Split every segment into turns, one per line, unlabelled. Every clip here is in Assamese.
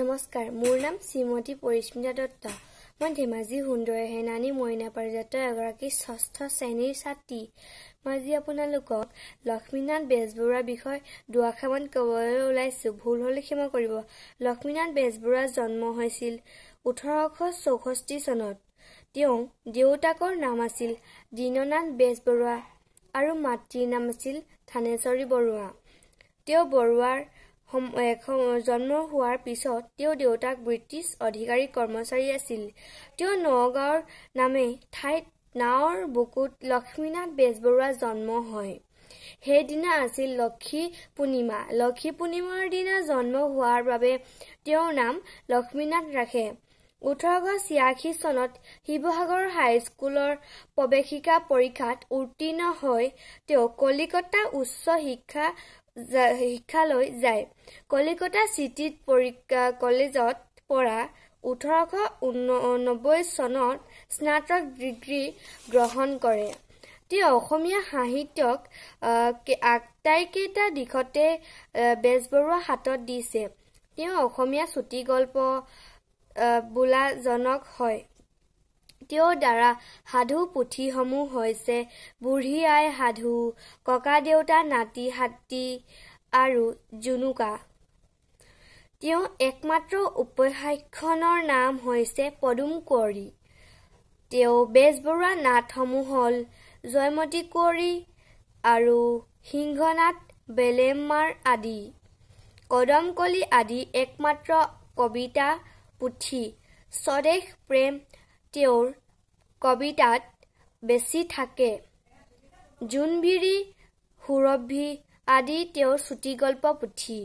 নমস্কাৰ মোৰ নাম শ্ৰীমতী পৰিস্মিতা দত্ত মই ধেমাজি সুন্দৰ সেনানী মইনা পাৰিজাতৰ এগৰাকী ষষ্ঠ শ্ৰেণীৰ ছাত্ৰী মই আজি আপোনালোকক লক্ষ্মীনাথ বেজবৰুৱাৰ বিষয়ে দুআষাৰমান ক'বলৈ ওলাইছো ভুল হ'লে ক্ষমা কৰিব লক্ষ্মীনাথ বেজবৰুৱাৰ জন্ম হৈছিল ওঠৰশ চৌষষ্ঠি চনত তেওঁ দেউতাকৰ নাম আছিল দীননাথ বেজবৰুৱা আৰু মাতৃৰ নাম আছিল থানেশ্বৰী বৰুৱা তেওঁ বৰুৱাৰ জন্ম হোৱাৰ পিছত তেওঁ দেউতাক ব্ৰিটিছ অধিকাৰী কৰ্মচাৰী আছিল তেওঁ নগাঁৱৰ নামে ঠাইত নাৱৰ বুকুত লক্ষ্মীনাথ বেজবৰুৱা জন্ম হয় সেইদিনা আছিল লক্ষী পূৰ্ণিমা লক্ষী পূৰ্ণিমাৰ দিনা জন্ম হোৱাৰ বাবে তেওঁৰ নাম লক্ষ্মীনাথ ৰাখে ওঠৰশ ছিয়াশী চনত শিৱসাগৰ হাইস্কুলৰ প্ৰৱেশিকা পৰীক্ষাত উত্তীৰ্ণ হৈ তেওঁ কলিকতা উচ্চ শিক্ষা শিক্ষালৈ যায় কলিকতা চিটিত পৰীক্ষা কলেজত পৰা ওঠৰশ ঊনব্বৈ চনত স্নাতক ডিগ্ৰী গ্ৰহণ কৰে তেওঁ অসমীয়া সাহিত্যক আটাইকেইটা দিশতে বেজবৰুৱা হাতত দিছে তেওঁ অসমীয়া চুটি গল্প বোলাজনক হয় তেওঁৰ দ্বাৰা সাধু পুথিসমূহ হৈছে বুঢ়ী আই সাধু ককা দেউতা নাতি হাতী আৰু জুনুকা তেওঁ একমাত্ৰ উপাসখ্যনৰ নাম হৈছে পদুম কুঁৱৰী তেওঁ বেজবৰুৱা নাটসমূহ হ'ল জয়মতী কুঁৱৰী আৰু সিংহনাথ বেলেমাৰ আদি কদমকলি আদি একমাত্ৰ কবিতা পুথি স্বদেশ প্ৰেম তেওঁৰ কবিতাত বেছি থাকে জোনবিৰি সুৰভি আদি তেওঁৰ চুটিগল্প পুথি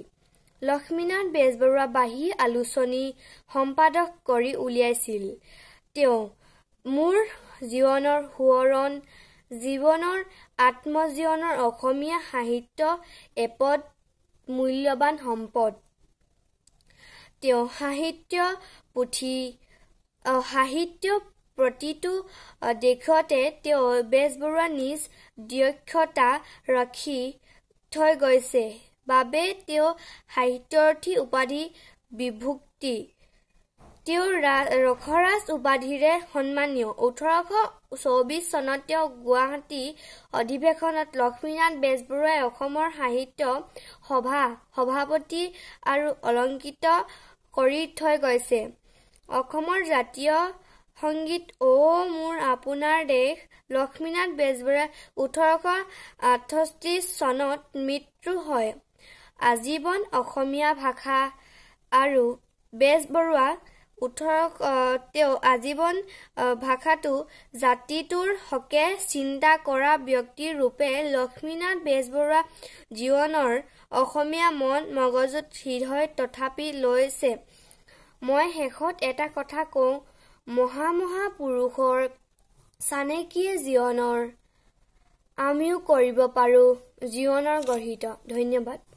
লক্ষ্মীনাথ বেজবৰুৱা বাহী আলোচনী সম্পাদক কৰি উলিয়াইছিল তেওঁ মোৰ জীৱনৰ সোঁৱৰণ জীৱনৰ আত্মজীৱনৰ অসমীয়া সাহিত্য এপদ মূল্যৱান সম্পদ তেওঁ সাহিত্য পুথি সাহিত্য প্ৰতিটো দেশতে তেওঁ বেজবৰুৱা নিজ দক্ষতা ৰাখি থৈ গৈছে বাবে তেওঁ সাহিত্যাৰ্থী উপাধি বিভুক্তি তেওঁ ৰসৰাজ উপাধিৰে সন্মানীয় ওঠৰশ চৌবিশ চনত তেওঁ গুৱাহাটী অধিৱেশনত লক্ষ্মীনাথ বেজবৰুৱাই অসমৰ সাহিত্য সভা সভাপতি আৰু অলংকৃত কৰি থৈ গৈছে অসমৰ জাতীয় সংগীত অ' মোৰ আপোনাৰ দেশ লক্ষ্মীনাথ বেজবৰুৱাই ওঠৰশ আঠষষ্ঠি চনত মৃত্যু হয় আজীৱন অসমীয়া ভাষা আৰু বেজবৰুৱা ওঠৰ তেওঁ আজীৱন ভাষাটো জাতিটোৰ হকে চিন্তা কৰা ব্যক্তিৰ ৰূপে লক্ষ্মীনাথ বেজবৰুৱা জীৱনৰ অসমীয়া মন মগজুত হৃদয় তথাপি লৈছে মই শেষত এটা কথা কওঁ মহামহা পুৰুষৰ চানেকীয়ে জীৱনৰ আমিও কৰিব পাৰোঁ জীৱনৰ গঢ়িত ধন্যবাদ